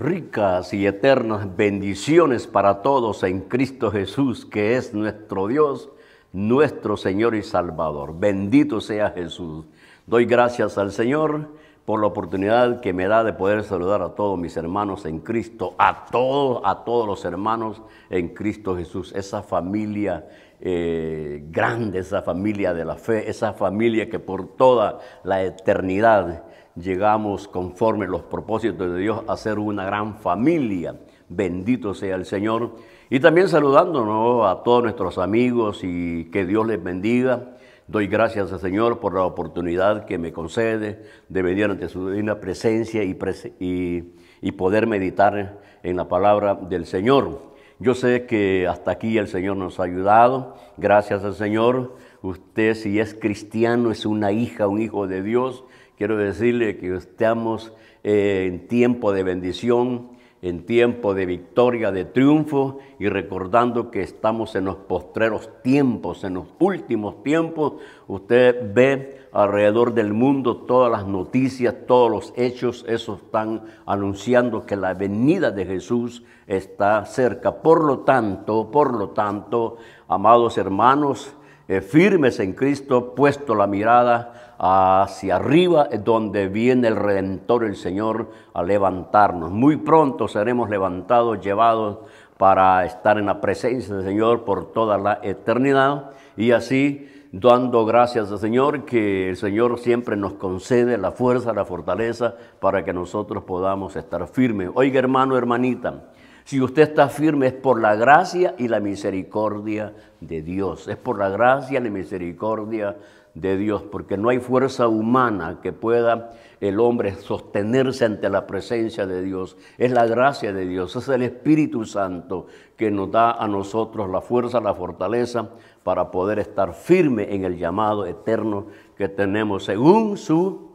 ricas y eternas bendiciones para todos en Cristo Jesús, que es nuestro Dios, nuestro Señor y Salvador. Bendito sea Jesús. Doy gracias al Señor por la oportunidad que me da de poder saludar a todos mis hermanos en Cristo, a todos, a todos los hermanos en Cristo Jesús, esa familia eh, grande, esa familia de la fe, esa familia que por toda la eternidad llegamos conforme los propósitos de Dios a ser una gran familia. Bendito sea el Señor. Y también saludándonos a todos nuestros amigos y que Dios les bendiga. Doy gracias al Señor por la oportunidad que me concede de venir ante su divina presencia y, y poder meditar en la palabra del Señor. Yo sé que hasta aquí el Señor nos ha ayudado. Gracias al Señor. Usted si es cristiano es una hija, un hijo de Dios Quiero decirle que estamos eh, en tiempo de bendición, en tiempo de victoria, de triunfo, y recordando que estamos en los postreros tiempos, en los últimos tiempos, usted ve alrededor del mundo todas las noticias, todos los hechos, esos están anunciando que la venida de Jesús está cerca. Por lo tanto, por lo tanto, amados hermanos, eh, firmes en Cristo, puesto la mirada hacia arriba, donde viene el Redentor, el Señor, a levantarnos. Muy pronto seremos levantados, llevados para estar en la presencia del Señor por toda la eternidad y así dando gracias al Señor, que el Señor siempre nos concede la fuerza, la fortaleza para que nosotros podamos estar firmes. Oiga hermano, hermanita, si usted está firme es por la gracia y la misericordia de Dios. Es por la gracia y la misericordia de Dios, porque no hay fuerza humana que pueda el hombre sostenerse ante la presencia de Dios. Es la gracia de Dios, es el Espíritu Santo que nos da a nosotros la fuerza, la fortaleza para poder estar firme en el llamado eterno que tenemos según su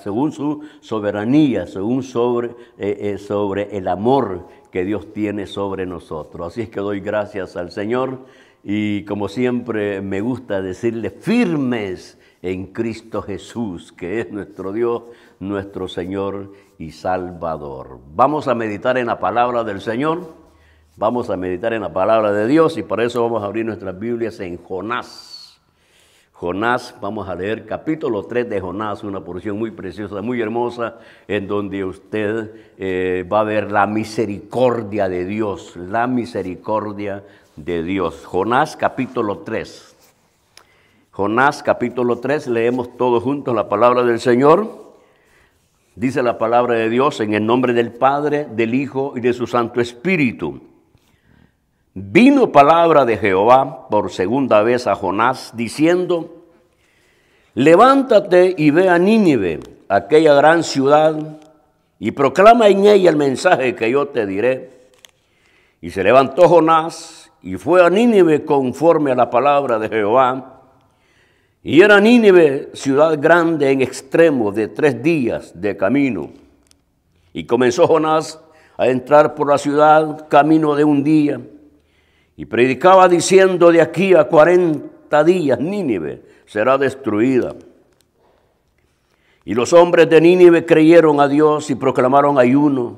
según su soberanía, según sobre, eh, eh, sobre el amor que Dios tiene sobre nosotros. Así es que doy gracias al Señor y como siempre me gusta decirle firmes en Cristo Jesús, que es nuestro Dios, nuestro Señor y Salvador. Vamos a meditar en la palabra del Señor, vamos a meditar en la palabra de Dios y para eso vamos a abrir nuestras Biblias en Jonás Jonás, vamos a leer capítulo 3 de Jonás, una porción muy preciosa, muy hermosa, en donde usted eh, va a ver la misericordia de Dios, la misericordia de Dios. Jonás capítulo 3. Jonás capítulo 3, leemos todos juntos la palabra del Señor. Dice la palabra de Dios en el nombre del Padre, del Hijo y de su Santo Espíritu. Vino palabra de Jehová por segunda vez a Jonás diciendo, levántate y ve a Nínive, aquella gran ciudad, y proclama en ella el mensaje que yo te diré. Y se levantó Jonás y fue a Nínive conforme a la palabra de Jehová. Y era Nínive ciudad grande en extremo de tres días de camino. Y comenzó Jonás a entrar por la ciudad camino de un día y predicaba diciendo de aquí a cuarenta días Nínive será destruida. Y los hombres de Nínive creyeron a Dios y proclamaron ayuno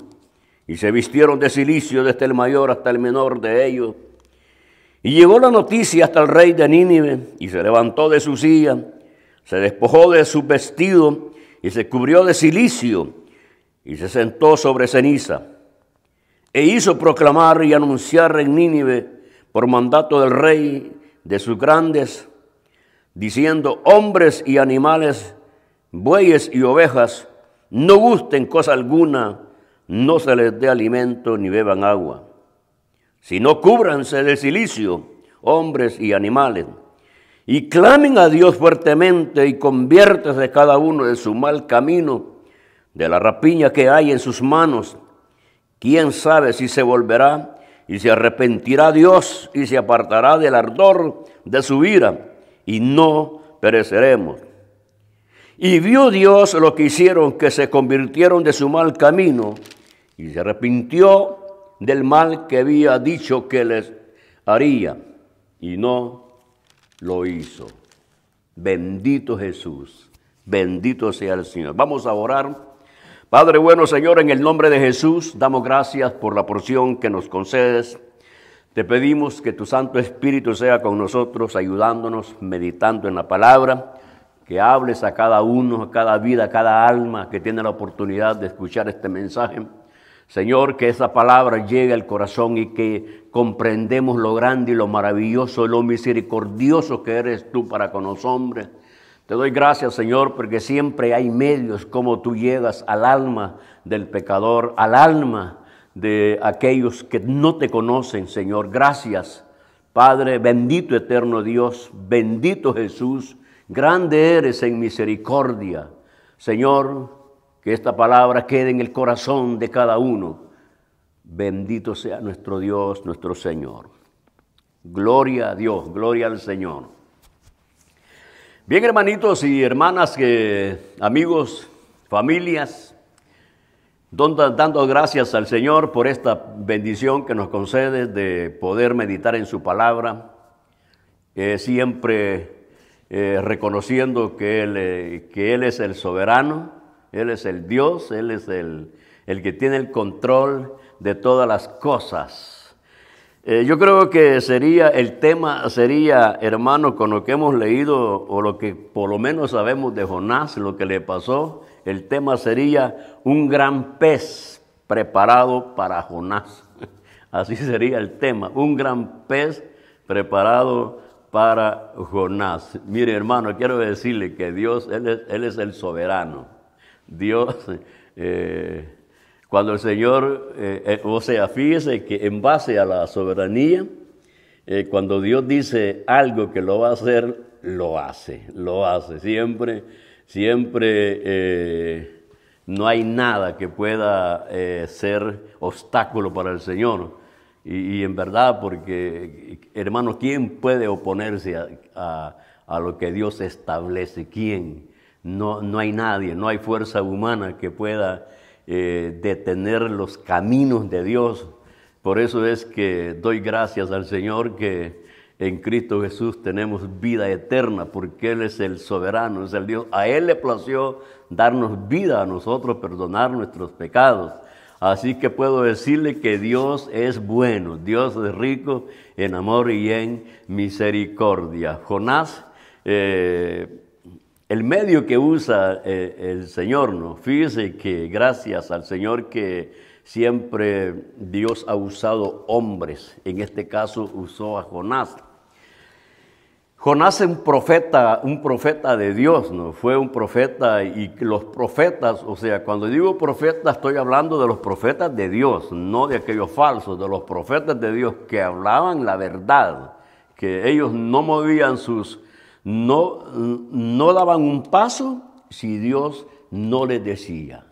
y se vistieron de silicio desde el mayor hasta el menor de ellos. Y llegó la noticia hasta el rey de Nínive y se levantó de su silla, se despojó de su vestido y se cubrió de silicio y se sentó sobre ceniza. E hizo proclamar y anunciar en Nínive por mandato del rey, de sus grandes, diciendo, hombres y animales, bueyes y ovejas, no gusten cosa alguna, no se les dé alimento ni beban agua, sino cúbranse de silicio, hombres y animales, y clamen a Dios fuertemente y de cada uno de su mal camino, de la rapiña que hay en sus manos. ¿Quién sabe si se volverá y se arrepentirá Dios y se apartará del ardor de su ira y no pereceremos. Y vio Dios lo que hicieron, que se convirtieron de su mal camino y se arrepintió del mal que había dicho que les haría y no lo hizo. Bendito Jesús, bendito sea el Señor. Vamos a orar Padre bueno, Señor, en el nombre de Jesús, damos gracias por la porción que nos concedes. Te pedimos que tu Santo Espíritu sea con nosotros, ayudándonos, meditando en la palabra, que hables a cada uno, a cada vida, a cada alma que tiene la oportunidad de escuchar este mensaje. Señor, que esa palabra llegue al corazón y que comprendemos lo grande y lo maravilloso lo misericordioso que eres tú para con los hombres te doy gracias, Señor, porque siempre hay medios como tú llegas al alma del pecador, al alma de aquellos que no te conocen, Señor. Gracias, Padre, bendito eterno Dios, bendito Jesús, grande eres en misericordia. Señor, que esta palabra quede en el corazón de cada uno. Bendito sea nuestro Dios, nuestro Señor. Gloria a Dios, gloria al Señor. Bien, hermanitos y hermanas, amigos, familias, dando gracias al Señor por esta bendición que nos concede de poder meditar en su palabra, eh, siempre eh, reconociendo que él, eh, que él, es el soberano, Él es el Dios, Él es el, el que tiene el control de todas las cosas. Eh, yo creo que sería, el tema sería, hermano, con lo que hemos leído o lo que por lo menos sabemos de Jonás, lo que le pasó, el tema sería un gran pez preparado para Jonás. Así sería el tema, un gran pez preparado para Jonás. Mire, hermano, quiero decirle que Dios, Él es, el soberano. Dios... Eh, cuando el Señor, eh, eh, o sea, fíjese que en base a la soberanía, eh, cuando Dios dice algo que lo va a hacer, lo hace, lo hace. Siempre, siempre no hay nada que pueda ser obstáculo para el Señor. Y, en verdad, porque, hermano, ¿quién puede oponerse a, lo que Dios establece? ¿Quién? No, no hay nadie, no hay fuerza humana que pueda eh, de tener los caminos de Dios. Por eso es que doy gracias al Señor que en Cristo Jesús tenemos vida eterna, porque Él es el soberano, es el Dios. A Él le plació darnos vida a nosotros, perdonar nuestros pecados. Así que puedo decirle que Dios es bueno, Dios es rico en amor y en misericordia. Jonás eh, el medio que usa eh, el Señor, ¿no? Fíjese que gracias al Señor que siempre Dios ha usado hombres, en este caso usó a Jonás. Jonás es un profeta, un profeta de Dios, ¿no? Fue un profeta y los profetas, o sea, cuando digo profeta estoy hablando de los profetas de Dios, no de aquellos falsos, de los profetas de Dios que hablaban la verdad, que ellos no movían sus, no, no daban un paso si Dios no les decía.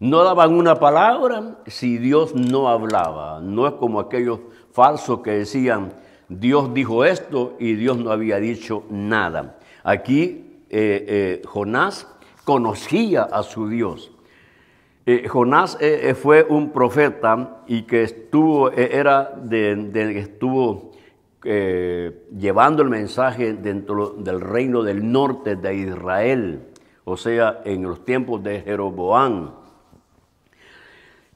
No daban una palabra si Dios no hablaba. No es como aquellos falsos que decían, Dios dijo esto y Dios no había dicho nada. Aquí eh, eh, Jonás conocía a su Dios. Eh, Jonás fue un profeta y que estuvo, era de, de, estuvo eh, llevando el mensaje dentro del reino del norte de Israel, o sea, en los tiempos de Jeroboam.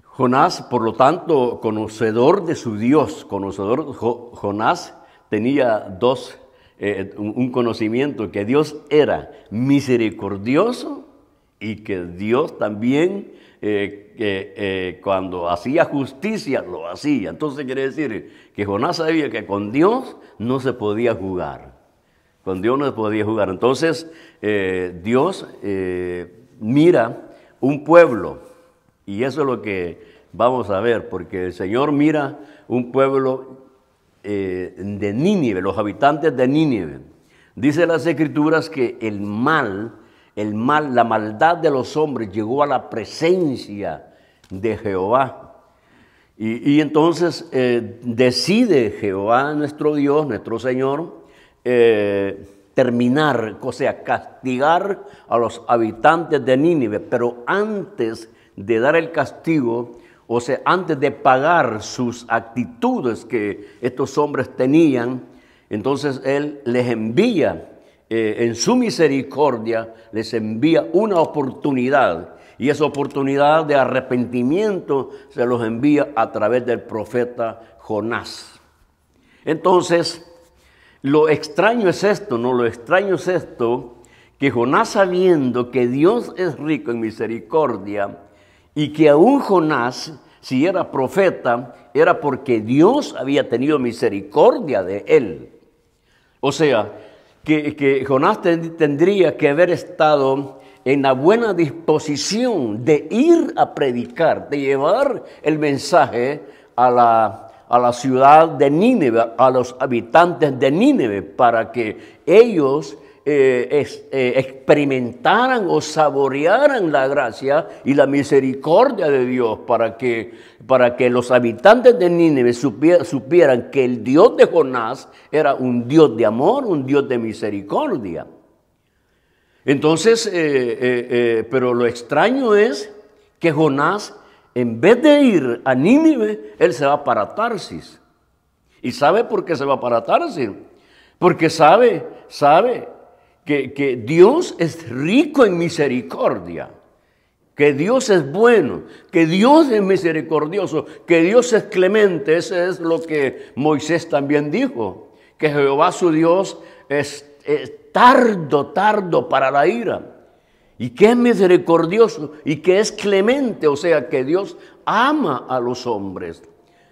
Jonás, por lo tanto, conocedor de su Dios, conocedor, Jonás tenía dos, eh, un conocimiento que Dios era misericordioso y que Dios también eh, que eh, cuando hacía justicia lo hacía. Entonces quiere decir que Jonás sabía que con Dios no se podía jugar. Con Dios no se podía jugar. Entonces eh, Dios eh, mira un pueblo y eso es lo que vamos a ver, porque el Señor mira un pueblo de Nínive, los habitantes de Nínive. Dice las escrituras que el mal el mal, la maldad de los hombres llegó a la presencia de Jehová. Y, entonces eh, decide Jehová, nuestro Dios, nuestro Señor, eh, terminar, o sea, castigar a los habitantes de Nínive, pero antes de dar el castigo, o sea, antes de pagar sus actitudes que estos hombres tenían, entonces Él les envía, eh, en su misericordia, les envía una oportunidad y esa oportunidad de arrepentimiento se los envía a través del profeta Jonás. Entonces, lo extraño es esto, ¿no? Lo extraño es esto, que Jonás sabiendo que Dios es rico en misericordia y que aún Jonás, si era profeta, era porque Dios había tenido misericordia de él. O sea, que, Jonás tendría que haber estado en la buena disposición de ir a predicar, de llevar el mensaje a la, ciudad de Nínive, a los habitantes de Nínive, para que ellos eh, eh, experimentaran o saborearan la gracia y la misericordia de Dios, para que, para que los habitantes de Nínive supieran que el Dios de Jonás era un Dios de amor, un Dios de misericordia. Entonces, eh, eh, eh, pero lo extraño es que Jonás, en vez de ir a Nínive, él se va para Tarsis. ¿Y sabe por qué se va para Tarsis? Porque sabe, sabe que, Dios es rico en misericordia, que Dios es bueno, que Dios es misericordioso, que Dios es clemente. Ese es lo que Moisés también dijo, que Jehová su Dios es tardo, tardo para la ira, y que es misericordioso y que es clemente, o sea que Dios ama a los hombres.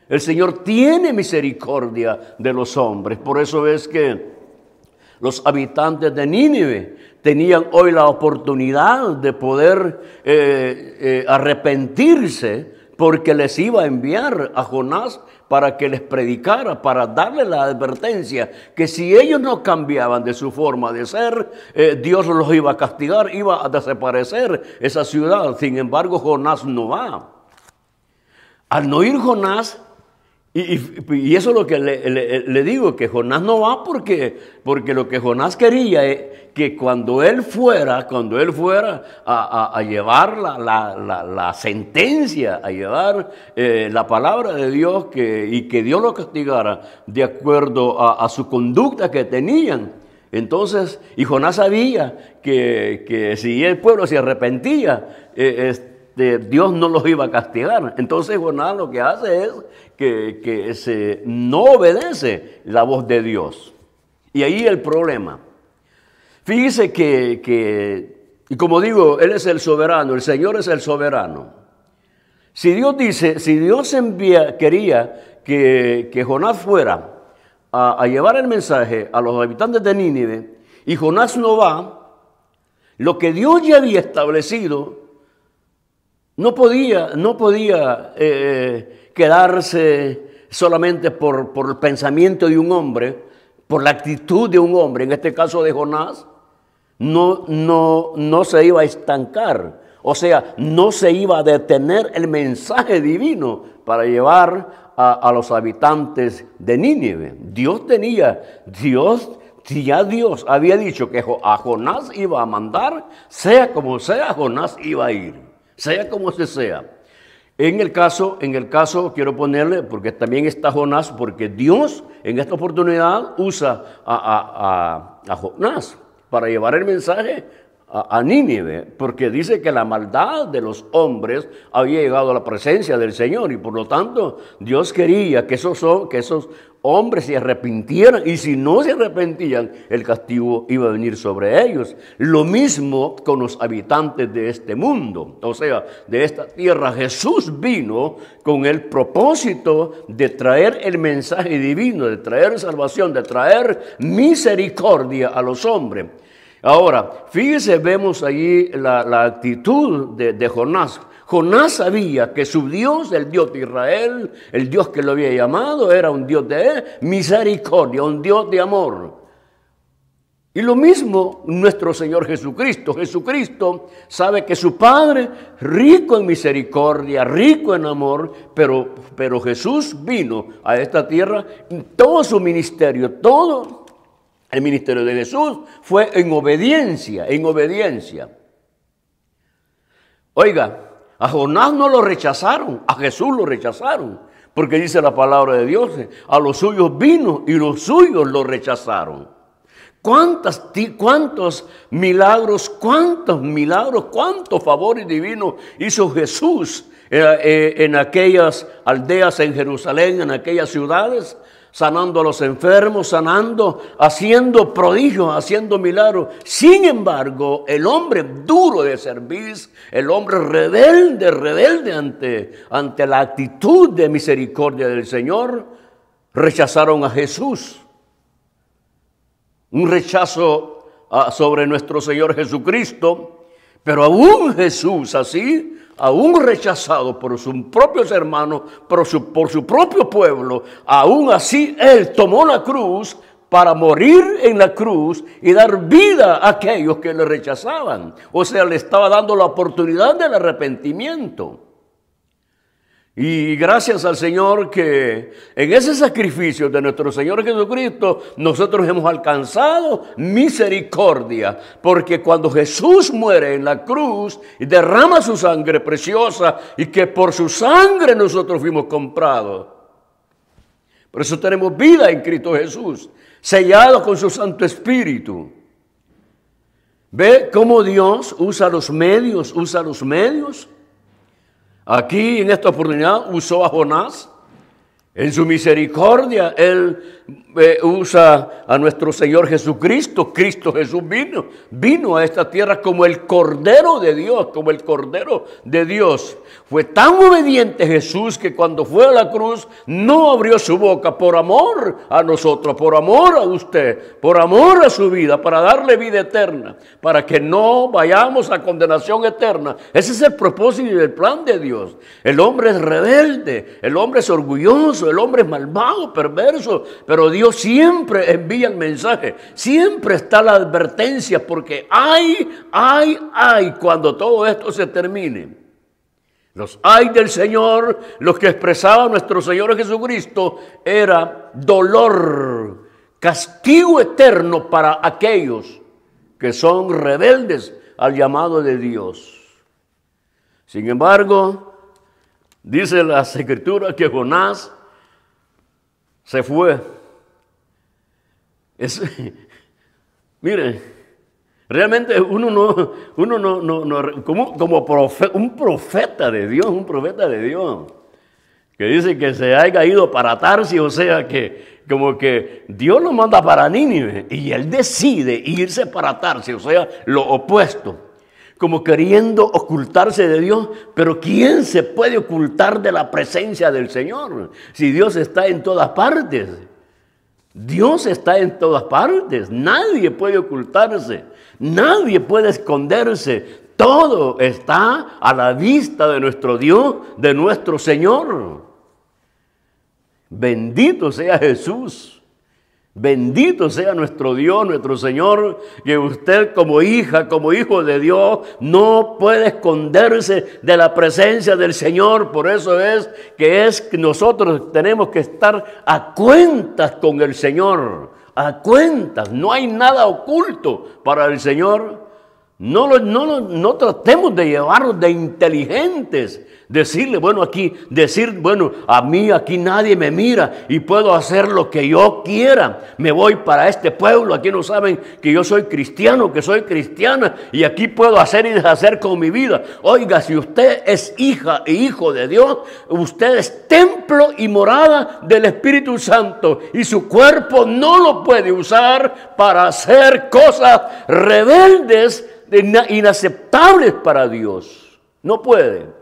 El Señor tiene misericordia de los hombres, por eso es que los habitantes de Nínive tenían hoy la oportunidad de poder eh, eh, arrepentirse porque les iba a enviar a Jonás para que les predicara, para darle la advertencia que si ellos no cambiaban de su forma de ser, eh, Dios los iba a castigar, iba a desaparecer esa ciudad. Sin embargo, Jonás no va. Al no ir Jonás, y, eso es lo que le, digo, que Jonás no va porque, porque lo que Jonás quería es que cuando él fuera, cuando él fuera a, llevar la, sentencia, a llevar eh, la palabra de Dios que, y que Dios lo castigara de acuerdo a, su conducta que tenían. Entonces, y Jonás sabía que, que si el pueblo se arrepentía, eh, este, Dios no los iba a castigar. Entonces Jonás lo que hace es que, se no obedece la voz de Dios. Y ahí el problema. Fíjese que, y como digo, Él es el soberano, el Señor es el soberano. Si Dios dice, si Dios envía, quería que, Jonás fuera a, a llevar el mensaje a los habitantes de Nínive, y Jonás no va, lo que Dios ya había establecido no podía, no podía eh, eh, quedarse solamente por, el pensamiento de un hombre, por la actitud de un hombre, en este caso de Jonás, no, no, no se iba a estancar. O sea, no se iba a detener el mensaje divino para llevar a, los habitantes de Nínive. Dios tenía, Dios, si ya Dios había dicho que a Jonás iba a mandar, sea como sea, Jonás iba a ir sea como sea. En el caso, en el caso quiero ponerle, porque también está Jonás, porque Dios en esta oportunidad usa a, Jonás para llevar el mensaje a, Nínive, porque dice que la maldad de los hombres había llegado a la presencia del Señor y por lo tanto Dios quería que esos, que esos hombres se arrepintieran y si no se arrepentían, el castigo iba a venir sobre ellos. Lo mismo con los habitantes de este mundo, o sea, de esta tierra. Jesús vino con el propósito de traer el mensaje divino, de traer salvación, de traer misericordia a los hombres. Ahora, fíjese, vemos allí la, actitud de, Jonás. Jonás sabía que su Dios, el Dios de Israel, el Dios que lo había llamado, era un Dios de misericordia, un Dios de amor. Y lo mismo nuestro Señor Jesucristo. Jesucristo sabe que su Padre, rico en misericordia, rico en amor, pero, pero Jesús vino a esta tierra, todo su ministerio, todo el ministerio de Jesús fue en obediencia, en obediencia. Oiga, a Jonás no lo rechazaron, a Jesús lo rechazaron, porque dice la palabra de Dios, a los suyos vino y los suyos lo rechazaron. ¿Cuántas, ¿Cuántos milagros, cuántos milagros, cuántos favores divinos hizo Jesús eh, eh, en aquellas aldeas en Jerusalén, en aquellas ciudades? sanando a los enfermos, sanando, haciendo prodigios, haciendo milagros. Sin embargo, el hombre duro de servicio, el hombre rebelde, rebelde ante, ante la actitud de misericordia del Señor, rechazaron a Jesús. Un rechazo ah, sobre nuestro Señor Jesucristo, pero aún Jesús así aún rechazado por sus propios hermanos, por su, por su propio pueblo, aún así Él tomó la cruz para morir en la cruz y dar vida a aquellos que le rechazaban. O sea, le estaba dando la oportunidad del arrepentimiento. Y gracias al Señor que en ese sacrificio de nuestro Señor Jesucristo nosotros hemos alcanzado misericordia, porque cuando Jesús muere en la cruz y derrama su sangre preciosa y que por su sangre nosotros fuimos comprados. Por eso tenemos vida en Cristo Jesús, sellado con su Santo Espíritu. Ve cómo Dios usa los medios, usa los medios Aquí en esta oportunidad usó a Jonás. En su misericordia, él eh, usa a nuestro Señor Jesucristo. Cristo Jesús vino, vino a esta tierra como el Cordero de Dios, como el Cordero de Dios. Fue tan obediente Jesús que cuando fue a la cruz no abrió su boca por amor a nosotros, por amor a usted, por amor a su vida, para darle vida eterna, para que no vayamos a condenación eterna. Ese es el propósito y el plan de Dios. El hombre es rebelde, el hombre es orgulloso, el hombre es malvado, perverso, pero pero Dios siempre envía el mensaje, siempre está la advertencia, porque hay, hay, hay cuando todo esto se termine. Los ay del Señor, los que expresaba nuestro Señor Jesucristo, era dolor, castigo eterno para aquellos que son rebeldes al llamado de Dios. Sin embargo, dice la Escritura que Jonás se fue es, realmente uno no, uno no, como, como un profeta de Dios, un profeta de Dios, que dice que se haya ido para Tarsi, o sea que como que Dios lo manda para Nínive y él decide irse para Tarsi, o sea, lo opuesto como queriendo ocultarse de Dios, pero ¿quién se puede ocultar de la presencia del Señor si Dios está en todas partes? Dios está en todas partes, nadie puede ocultarse, nadie puede esconderse, todo está a la vista de nuestro Dios, de nuestro Señor. Bendito sea Jesús. Bendito sea nuestro Dios, nuestro Señor, que usted como hija, como hijo de Dios, no puede esconderse de la presencia del Señor. Por eso es que es nosotros tenemos que estar a cuentas con el Señor, a cuentas. No hay nada oculto para el Señor. No, no, tratemos de llevarnos de inteligentes, Decirle, bueno, aquí, decir, bueno, a mí aquí nadie me mira y puedo hacer lo que yo quiera. Me voy para este pueblo, aquí no saben que yo soy cristiano, que soy cristiana y aquí puedo hacer y deshacer con mi vida. Oiga, si usted es hija e hijo de Dios, usted es templo y morada del Espíritu Santo y su cuerpo no lo puede usar para hacer cosas rebeldes, inaceptables para Dios. No puede.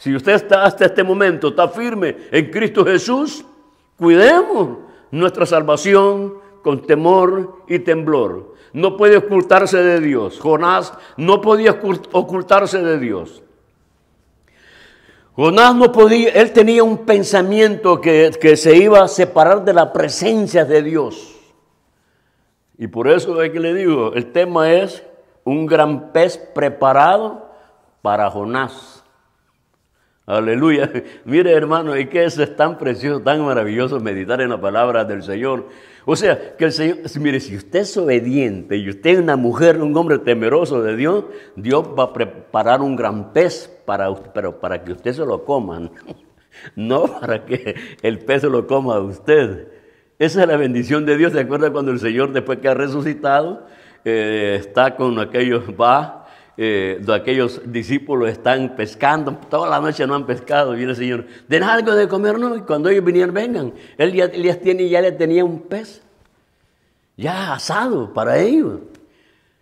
Si usted está hasta este momento, está firme en Cristo Jesús, cuidemos nuestra salvación con temor y temblor. No puede ocultarse de Dios. Jonás no podía ocultarse de Dios. Jonás no podía, él tenía un pensamiento que, que se iba a separar de la presencia de Dios. Y por eso es que le digo, el tema es un gran pez preparado para Jonás. Aleluya. Mire hermano, y que eso es tan precioso, tan maravilloso meditar en la palabra del Señor. O sea, que el Señor, mire, si usted es obediente y usted es una mujer, un hombre temeroso de Dios, Dios va a preparar un gran pez para usted, pero para que usted se lo coma, no para que el pez se lo coma a usted. Esa es la bendición de Dios. ¿Se acuerda cuando el Señor, después que ha resucitado, eh, está con aquellos, va eh, de aquellos discípulos están pescando, toda la noche no han pescado, viene el Señor, den algo de comer, no, y cuando ellos vinieron, vengan. Él ya, les tiene, ya le tenía un pez, ya asado para ellos.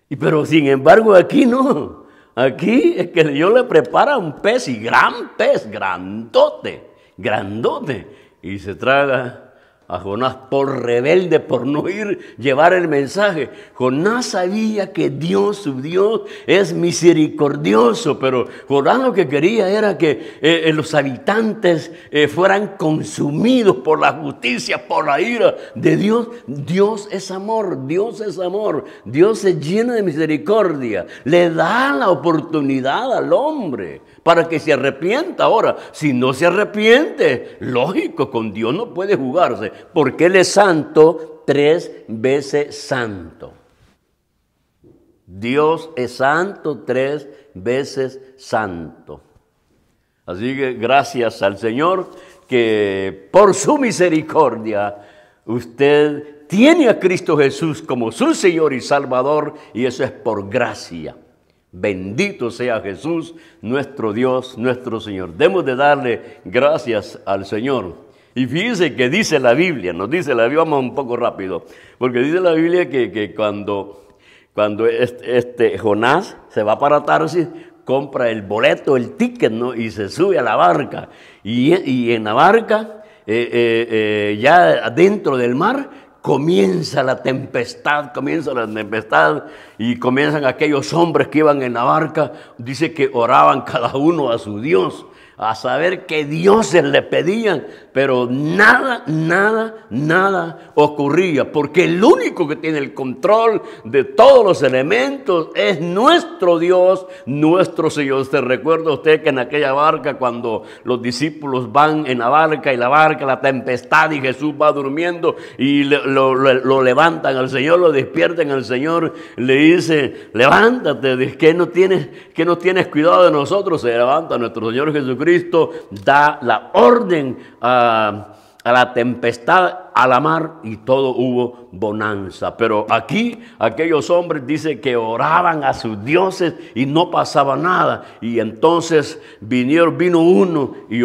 Y, pero sin embargo aquí no, aquí es que Dios le prepara un pez y gran pez, grandote, grandote, y se traga a Jonás por rebelde, por no ir llevar el mensaje. Jonás sabía que Dios, su Dios, es misericordioso, pero Jonás lo que quería era que eh, eh, los habitantes eh, fueran consumidos por la justicia, por la ira de Dios. Dios es amor, Dios es amor, Dios se llena de misericordia, le da la oportunidad al hombre para que se arrepienta. Ahora, si no se arrepiente, lógico, con Dios no puede jugarse, porque Él es santo, tres veces santo. Dios es santo, tres veces santo. Así que gracias al Señor que por su misericordia usted tiene a Cristo Jesús como su Señor y Salvador y eso es por gracia. Bendito sea Jesús, nuestro Dios, nuestro Señor. Debemos de darle gracias al Señor. Y fíjense que dice la Biblia, nos dice la Biblia, vamos un poco rápido, porque dice la Biblia que, cuando, cuando este, Jonás se va para Tarsis, compra el boleto, el ticket, ¿no? y se sube a la barca. Y, en la barca, eh, eh, eh, ya dentro del mar, comienza la tempestad, comienza la tempestad y comienzan aquellos hombres que iban en la barca, dice que oraban cada uno a su Dios a saber qué dioses le pedían, pero nada, nada, nada ocurría, porque el único que tiene el control de todos los elementos es nuestro Dios, nuestro Señor. Se recuerda usted que en aquella barca, cuando los discípulos van en la barca y la barca, la tempestad y Jesús va durmiendo y lo, levantan al Señor, lo despiertan al Señor, le dice, levántate, no tienes, que no tienes cuidado de nosotros, se levanta nuestro Señor Jesucristo Cristo da la orden ah, a, la tempestad, a la mar, y todo hubo bonanza. Pero aquí aquellos hombres dice que oraban a sus dioses y no pasaba nada. Y entonces vino uno y,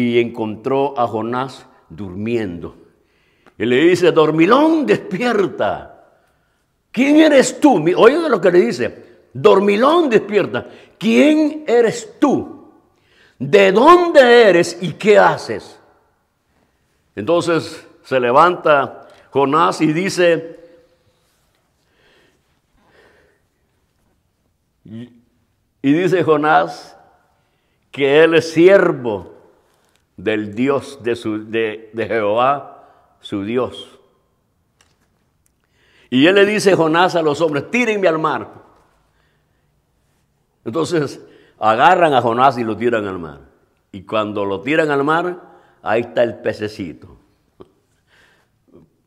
y, encontró a Jonás durmiendo. Y le dice, dormilón, despierta. ¿Quién eres tú? Oye lo que le dice. Dormilón, despierta. ¿Quién eres tú de dónde eres y qué haces. Entonces se levanta Jonás y dice, y dice Jonás que él es siervo del Dios de, de, Jehová, su Dios. Y él le dice Jonás a los hombres, tírenme al mar. Entonces agarran a Jonás y lo tiran al mar. Y cuando lo tiran al mar, ahí está el pececito.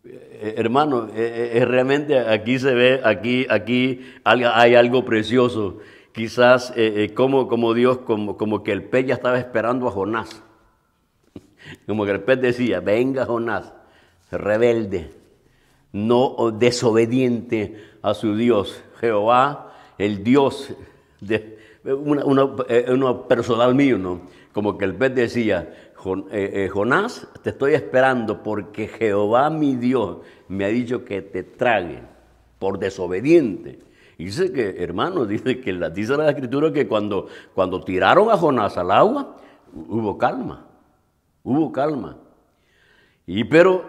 Eh, hermano, eh, eh, realmente aquí se ve, aquí, aquí hay algo precioso. Quizás como, como Dios, como, como que el pez ya estaba esperando a Jonás. Como que el pez decía, venga Jonás, rebelde, no desobediente a su Dios. Jehová, el Dios de, una, eh, personal mío, ¿no? Como que el pez decía, eh, eh, Jonás, te estoy esperando porque Jehová mi Dios me ha dicho que te trague por desobediente. Y dice que, hermano, dice que la, dice la escritura que cuando, cuando tiraron a Jonás al agua, hubo calma, hubo calma. Y pero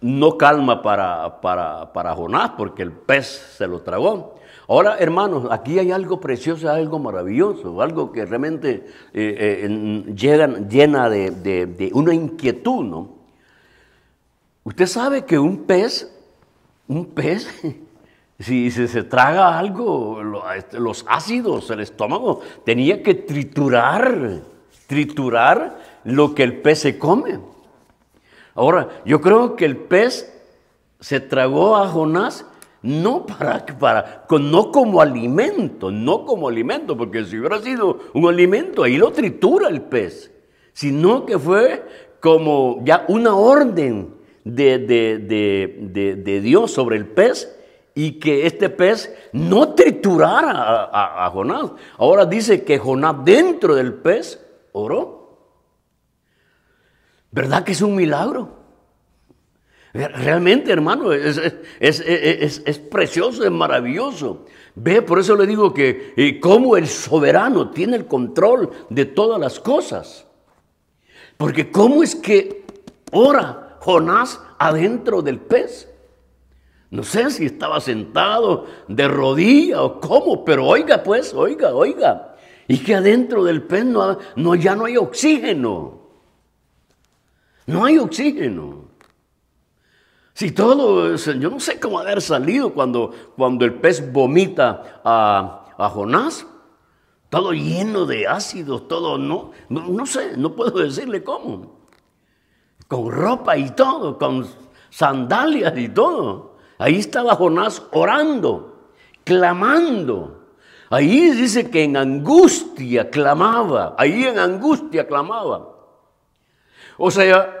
no calma para, para, para Jonás, porque el pez se lo tragó, Ahora, hermanos, aquí hay algo precioso, algo maravilloso, algo que realmente eh, eh, llena de, una inquietud, ¿no? Usted sabe que un pez, un pez, si, si se traga algo, este, los ácidos, el estómago, tenía que triturar, triturar lo que el pez se come. Ahora, yo creo que el pez se tragó a Jonás no para, para no como alimento, no como alimento, porque si hubiera sido un alimento, ahí lo tritura el pez, sino que fue como ya una orden de, Dios sobre el pez y que este pez no triturara a, a Jonás. Ahora dice que Jonás dentro del pez oró. ¿Verdad que es un milagro? Realmente, hermano, es, precioso, es maravilloso. Ve, por eso le digo que eh, cómo el soberano tiene el control de todas las cosas. Porque cómo es que ora Jonás adentro del pez. No sé si estaba sentado de rodilla o cómo, pero oiga pues, oiga, oiga. Y que adentro del pez no, ya no hay oxígeno. No hay oxígeno. Si todo yo no sé cómo haber salido cuando, cuando el pez vomita a, Jonás, todo lleno de ácidos, todo, no, no, no sé, no puedo decirle cómo. Con ropa y todo, con sandalias y todo. Ahí estaba Jonás orando, clamando. Ahí dice que en angustia clamaba, ahí en angustia clamaba. O sea,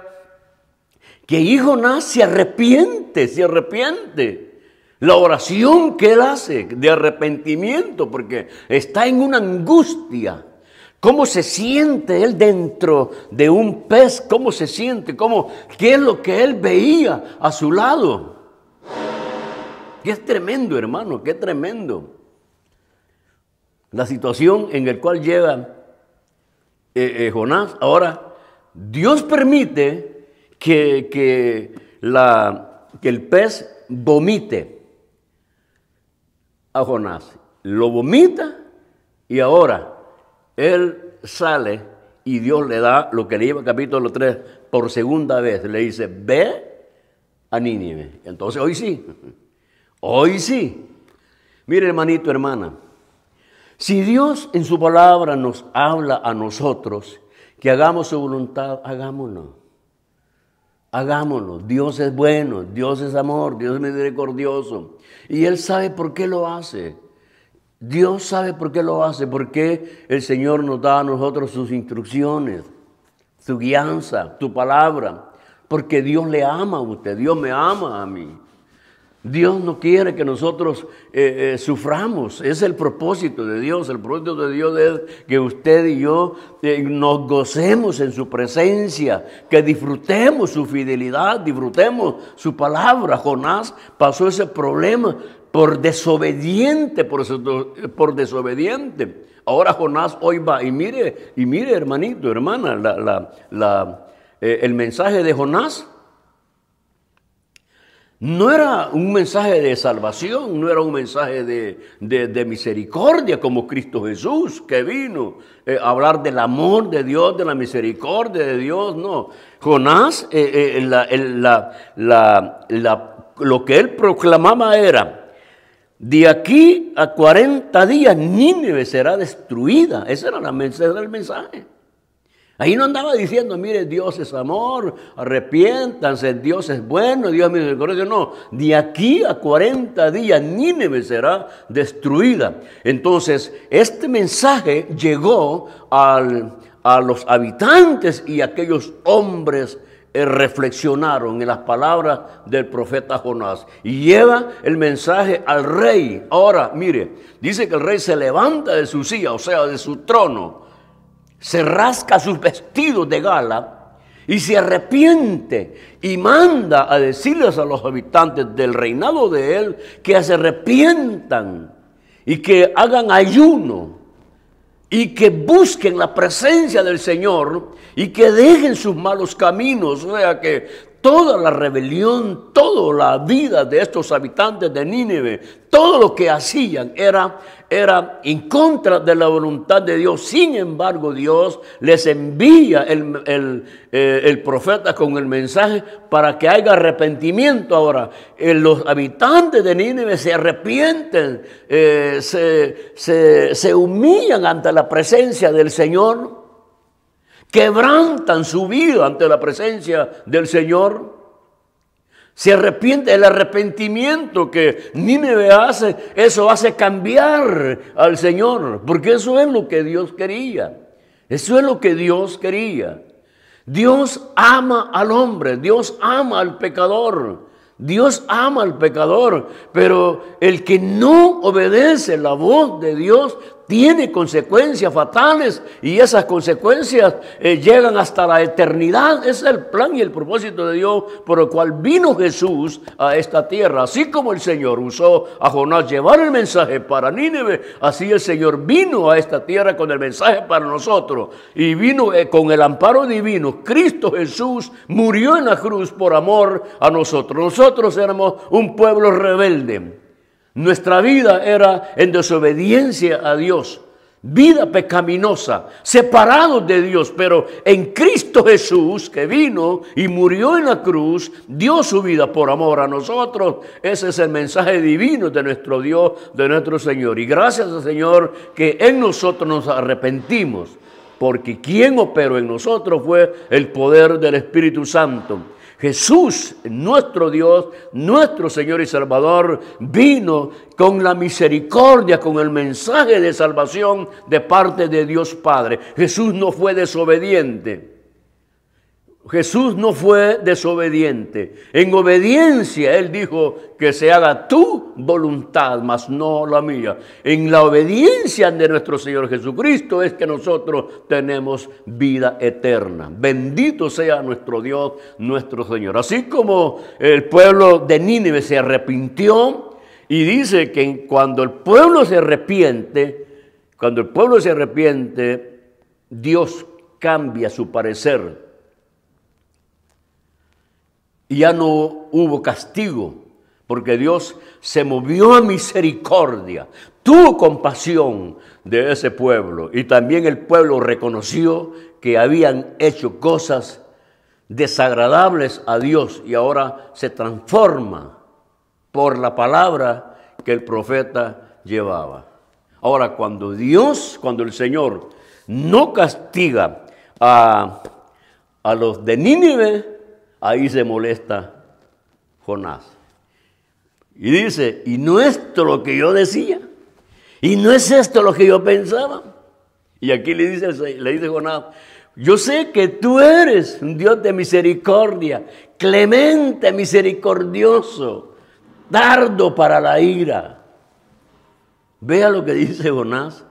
que Jonás se arrepiente, se arrepiente. La oración que él hace de arrepentimiento, porque está en una angustia. ¿Cómo se siente él dentro de un pez? ¿Cómo se siente? ¿Qué es lo que él veía a su lado? Qué es tremendo, hermano, qué tremendo. La situación en la cual lleva eh, eh, Jonás. Ahora, Dios permite que, la, que el pez vomite a Jonás. Lo vomita y ahora él sale y Dios le da lo que le lleva capítulo 3 por segunda vez. Le dice, ve a Nínive. Entonces hoy sí, hoy sí. Mire hermanito, hermana, si Dios en su palabra nos habla a nosotros que hagamos su voluntad, hagámoslo. Hagámoslo. Dios es bueno, Dios es amor, Dios es misericordioso. Y Él sabe por qué lo hace. Dios sabe por qué lo hace, porque el Señor nos da a nosotros sus instrucciones, su guianza, tu palabra, porque Dios le ama a usted, Dios me ama a mí. Dios no quiere que nosotros eh, eh, suframos. Es el propósito de Dios. El propósito de Dios es que usted y yo eh, nos gocemos en su presencia, que disfrutemos su fidelidad, disfrutemos su palabra. Jonás pasó ese problema por desobediente, por, por desobediente. Ahora Jonás hoy va y mire, y mire hermanito, hermana, la, la, la, el mensaje de Jonás no era un mensaje de salvación, no era un mensaje de, misericordia como Cristo Jesús que vino eh, a hablar del amor de Dios, de la misericordia de Dios, no. Jonás, eh, eh, lo que él proclamaba era, de aquí a 40 días Nínive será destruida. esa era, la, ese era el mensaje. Ahí no andaba diciendo, mire, Dios es amor, arrepiéntanse, Dios es bueno, Dios es misericordia. No, de aquí a 40 días Nínive será destruida. Entonces, este mensaje llegó a los habitantes y aquellos hombres eh, reflexionaron en las palabras del profeta Jonás y lleva el mensaje al rey. Ahora, mire, dice que el rey se levanta de su silla, o sea, de su trono se rasca sus vestidos de gala y se arrepiente y manda a decirles a los habitantes del reinado de él que se arrepientan y que hagan ayuno y que busquen la presencia del Señor y que dejen sus malos caminos. O sea que toda la rebelión, toda la vida de estos habitantes de Nínive, todo lo que hacían era, era en contra de la voluntad de Dios. Sin embargo, Dios les envía el, el, eh, profeta con el mensaje para que haya arrepentimiento. Ahora, eh, los habitantes de Nínive se arrepienten, eh, se, se, se humillan ante la presencia del Señor quebrantan su vida ante la presencia del Señor. Se arrepiente, el arrepentimiento que Nineveh hace, eso hace cambiar al Señor, porque eso es lo que Dios quería. Eso es lo que Dios quería. Dios ama al hombre, Dios ama al pecador, Dios ama al pecador, pero el que no obedece la voz de Dios tiene consecuencias fatales y esas consecuencias eh, llegan hasta la eternidad. Es el plan y el propósito de Dios por el cual vino Jesús a esta tierra. Así como el Señor usó a Jonás llevar el mensaje para Nínive, así el Señor vino a esta tierra con el mensaje para nosotros. Y vino eh, con el amparo divino. Cristo Jesús murió en la cruz por amor a nosotros. Nosotros éramos un pueblo rebelde nuestra vida era en desobediencia a Dios, vida pecaminosa, separados de Dios, pero en Cristo Jesús que vino y murió en la cruz, dio su vida por amor a nosotros. Ese es el mensaje divino de nuestro Dios, de nuestro Señor. Y gracias al Señor que en nosotros nos arrepentimos, porque quien operó en nosotros fue el poder del Espíritu Santo Jesús, nuestro Dios, nuestro Señor y Salvador, vino con la misericordia, con el mensaje de salvación de parte de Dios Padre. Jesús no fue desobediente. Jesús no fue desobediente. En obediencia Él dijo que se haga tu voluntad, mas no la mía. En la obediencia de nuestro Señor Jesucristo es que nosotros tenemos vida eterna. Bendito sea nuestro Dios, nuestro Señor. Así como el pueblo de Nínive se arrepintió y dice que cuando el pueblo se arrepiente, cuando el pueblo se arrepiente, Dios cambia su parecer y ya no hubo castigo, porque Dios se movió a misericordia, tuvo compasión de ese pueblo y también el pueblo reconoció que habían hecho cosas desagradables a Dios y ahora se transforma por la palabra que el profeta llevaba. Ahora, cuando Dios, cuando el Señor no castiga a, a los de Nínive, Ahí se molesta Jonás. Y dice, y no es esto lo que yo decía, y no es esto lo que yo pensaba. Y aquí le dice, le dice Jonás, yo sé que tú eres un Dios de misericordia, clemente, misericordioso, tardo para la ira. Vea lo que dice Jonás.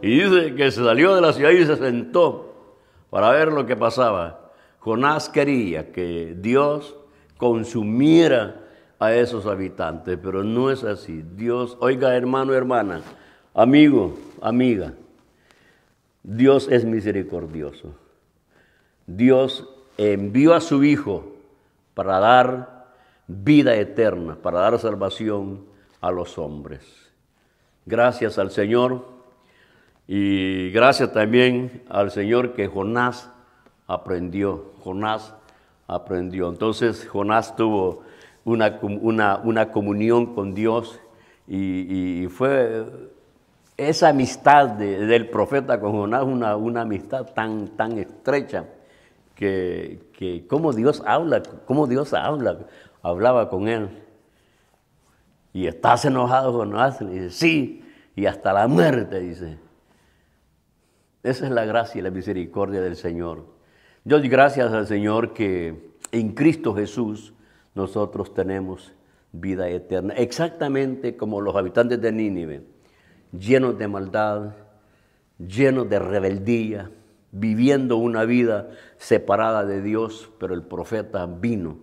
Y dice que se salió de la ciudad y se sentó para ver lo que pasaba. Jonás quería que Dios consumiera a esos habitantes, pero no es así. Dios, oiga hermano, hermana, amigo, amiga, Dios es misericordioso. Dios envió a su Hijo para dar vida eterna, para dar salvación a los hombres. Gracias al Señor y gracias también al Señor que Jonás aprendió, Jonás aprendió. Entonces Jonás tuvo una, una, comunión con Dios y, fue esa amistad del profeta con Jonás, una, amistad tan, tan estrecha. Que, como cómo Dios habla, cómo Dios habla, hablaba con él. Y estás enojado, Jonás, y dice, sí, y hasta la muerte, dice. Esa es la gracia y la misericordia del Señor. Yo gracias al Señor que en Cristo Jesús nosotros tenemos vida eterna, exactamente como los habitantes de Nínive, llenos de maldad, llenos de rebeldía, viviendo una vida separada de Dios, pero el profeta vino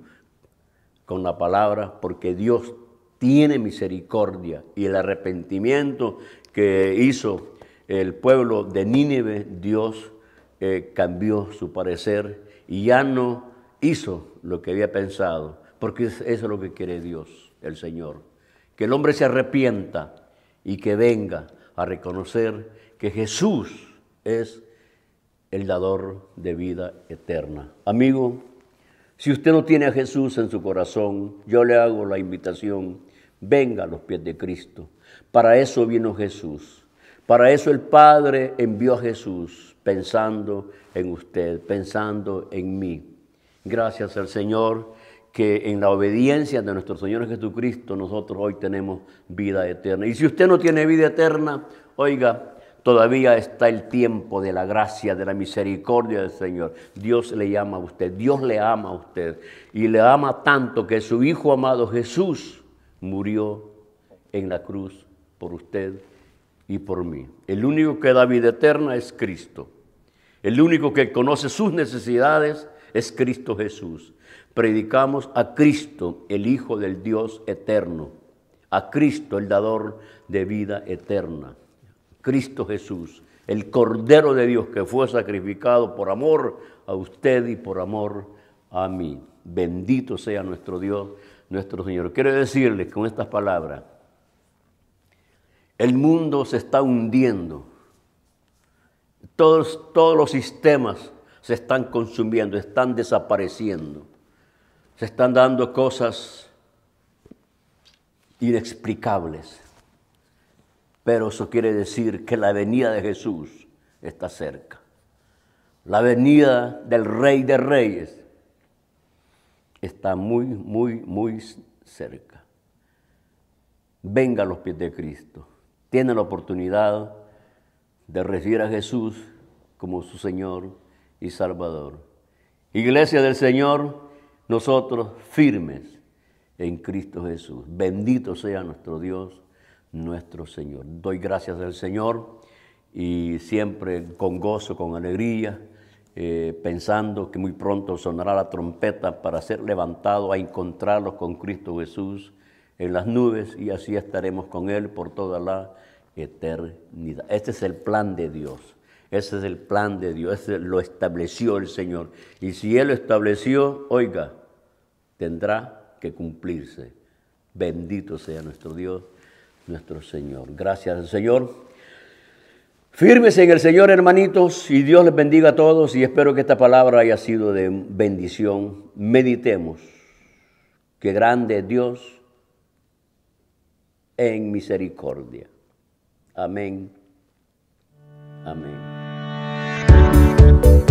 con la palabra porque Dios tiene misericordia y el arrepentimiento que hizo el pueblo de Nínive, Dios eh, cambió su parecer y ya no hizo lo que había pensado, porque eso es lo que quiere Dios, el Señor. Que el hombre se arrepienta y que venga a reconocer que Jesús es el dador de vida eterna. Amigo, si usted no tiene a Jesús en su corazón, yo le hago la invitación, venga a los pies de Cristo. Para eso vino Jesús. Para eso el Padre envió a Jesús, pensando en usted, pensando en mí. Gracias al Señor que en la obediencia de nuestro Señor Jesucristo nosotros hoy tenemos vida eterna. Y si usted no tiene vida eterna, oiga, todavía está el tiempo de la gracia, de la misericordia del Señor. Dios le llama a usted, Dios le ama a usted y le ama tanto que su Hijo amado Jesús murió en la cruz por usted y por mí. El único que da vida eterna es Cristo. El único que conoce sus necesidades es Cristo Jesús. Predicamos a Cristo, el Hijo del Dios eterno, a Cristo, el dador de vida eterna. Cristo Jesús, el Cordero de Dios que fue sacrificado por amor a usted y por amor a mí. Bendito sea nuestro Dios, nuestro Señor. Quiero decirles con estas palabras, el mundo se está hundiendo todos, todos los sistemas se están consumiendo, están desapareciendo. Se están dando cosas inexplicables. Pero eso quiere decir que la venida de Jesús está cerca. La venida del Rey de Reyes está muy, muy, muy cerca. Venga a los pies de Cristo. Tiene la oportunidad de recibir a Jesús como su Señor y Salvador. Iglesia del Señor, nosotros firmes en Cristo Jesús. Bendito sea nuestro Dios, nuestro Señor. Doy gracias al Señor y siempre con gozo, con alegría, eh, pensando que muy pronto sonará la trompeta para ser levantado a encontrarlos con Cristo Jesús en las nubes y así estaremos con Él por toda la eternidad. Este es el plan de Dios. Ese es el plan de Dios. Este lo estableció el Señor. Y si Él lo estableció, oiga, tendrá que cumplirse. Bendito sea nuestro Dios, nuestro Señor. Gracias al Señor. Fírmese en el Señor, hermanitos, y Dios les bendiga a todos y espero que esta palabra haya sido de bendición. Meditemos. Qué grande Dios en misericordia. Amén. Amén.